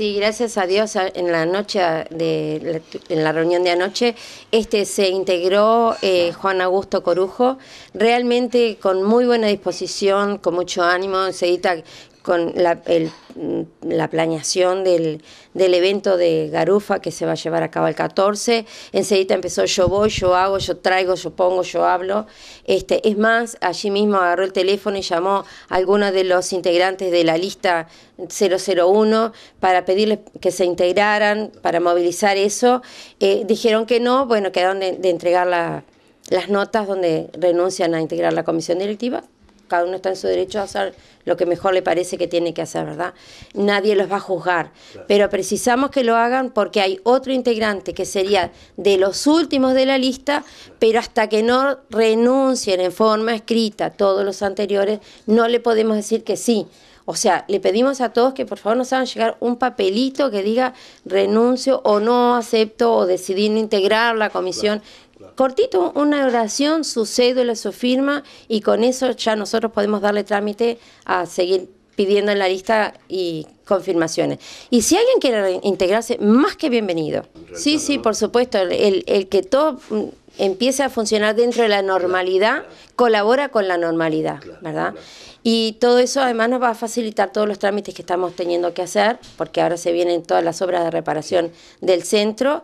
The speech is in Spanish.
Sí, gracias a Dios en la noche de en la reunión de anoche este se integró eh, Juan Augusto Corujo realmente con muy buena disposición, con mucho ánimo, enseguida con mm, la, planeación del, del, evento de Garufa que se va a llevar a cabo el 14. Enseguida empezó yo voy, yo hago, yo traigo, yo pongo, yo hablo. Este, es más, allí mismo agarró el teléfono y llamó a algunos de los integrantes de la lista 001 para pedirles que se integraran, para movilizar eso. Eh, dijeron que no, bueno, quedaron de, entregar las notas donde renuncian a integrar la comisión directiva cada uno está en su derecho a hacer lo que mejor le parece que tiene que hacer, ¿verdad? Nadie los va a juzgar, pero precisamos que lo hagan porque hay otro integrante que sería de los últimos de la lista, pero hasta que no renuncien en forma escrita todos los anteriores, no le podemos decir que sí. O sea, le pedimos a todos que por favor nos hagan llegar un papelito que diga renuncio o no acepto o decidí no integrar la comisión. Cortito, una oración, su cédula, su firma, y con eso ya nosotros podemos darle trámite a seguir pidiendo en la lista y confirmaciones. Y si alguien quiere integrarse, más que bienvenido. sí, sí, por supuesto. El, que todo mm, empiece a funcionar dentro de la normalidad, colabora con la normalidad, ¿verdad? Y todo eso además nos va a facilitar todos los trámites que estamos teniendo que hacer, porque ahora se vienen todas las obras de reparación del centro